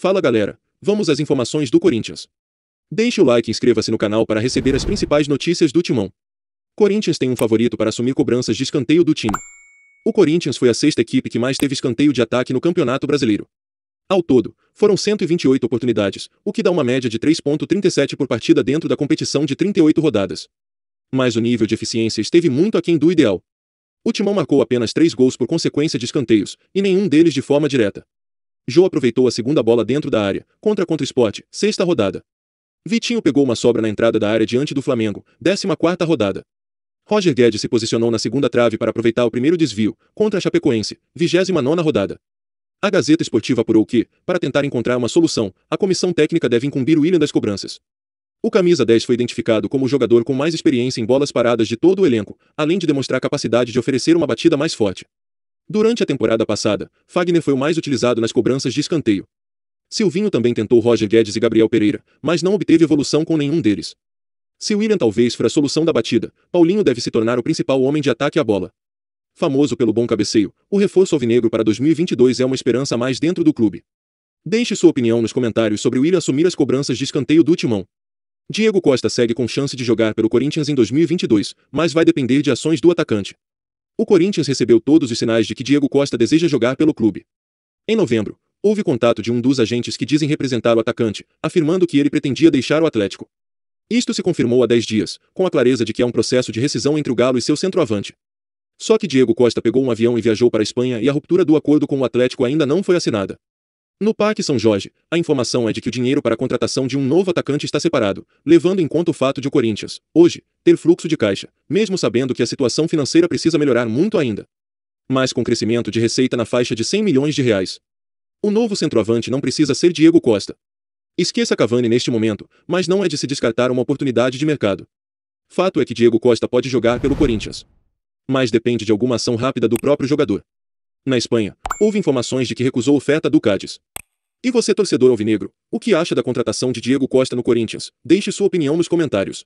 Fala galera, vamos às informações do Corinthians. Deixe o like e inscreva-se no canal para receber as principais notícias do timão. Corinthians tem um favorito para assumir cobranças de escanteio do time. O Corinthians foi a sexta equipe que mais teve escanteio de ataque no Campeonato Brasileiro. Ao todo, foram 128 oportunidades, o que dá uma média de 3.37 por partida dentro da competição de 38 rodadas. Mas o nível de eficiência esteve muito aquém do ideal. O Timão marcou apenas 3 gols por consequência de escanteios, e nenhum deles de forma direta. Joe aproveitou a segunda bola dentro da área, contra contra Sport, sexta rodada. Vitinho pegou uma sobra na entrada da área diante do Flamengo, décima quarta rodada. Roger Guedes se posicionou na segunda trave para aproveitar o primeiro desvio, contra a Chapecoense, vigésima nona rodada. A Gazeta Esportiva apurou que, para tentar encontrar uma solução, a comissão técnica deve incumbir o William das cobranças. O camisa 10 foi identificado como o jogador com mais experiência em bolas paradas de todo o elenco, além de demonstrar capacidade de oferecer uma batida mais forte. Durante a temporada passada, Fagner foi o mais utilizado nas cobranças de escanteio. Silvinho também tentou Roger Guedes e Gabriel Pereira, mas não obteve evolução com nenhum deles. Se William talvez for a solução da batida, Paulinho deve se tornar o principal homem de ataque à bola. Famoso pelo bom cabeceio, o reforço alvinegro para 2022 é uma esperança a mais dentro do clube. Deixe sua opinião nos comentários sobre o William assumir as cobranças de escanteio do timão. Diego Costa segue com chance de jogar pelo Corinthians em 2022, mas vai depender de ações do atacante o Corinthians recebeu todos os sinais de que Diego Costa deseja jogar pelo clube. Em novembro, houve contato de um dos agentes que dizem representar o atacante, afirmando que ele pretendia deixar o Atlético. Isto se confirmou há 10 dias, com a clareza de que há um processo de rescisão entre o Galo e seu centroavante. Só que Diego Costa pegou um avião e viajou para a Espanha e a ruptura do acordo com o Atlético ainda não foi assinada. No Parque São Jorge, a informação é de que o dinheiro para a contratação de um novo atacante está separado, levando em conta o fato de o Corinthians, hoje, ter fluxo de caixa, mesmo sabendo que a situação financeira precisa melhorar muito ainda. Mas com crescimento de receita na faixa de 100 milhões de reais. O novo centroavante não precisa ser Diego Costa. Esqueça Cavani neste momento, mas não é de se descartar uma oportunidade de mercado. Fato é que Diego Costa pode jogar pelo Corinthians. Mas depende de alguma ação rápida do próprio jogador. Na Espanha, houve informações de que recusou oferta do Cádiz. E você torcedor alvinegro, o que acha da contratação de Diego Costa no Corinthians? Deixe sua opinião nos comentários.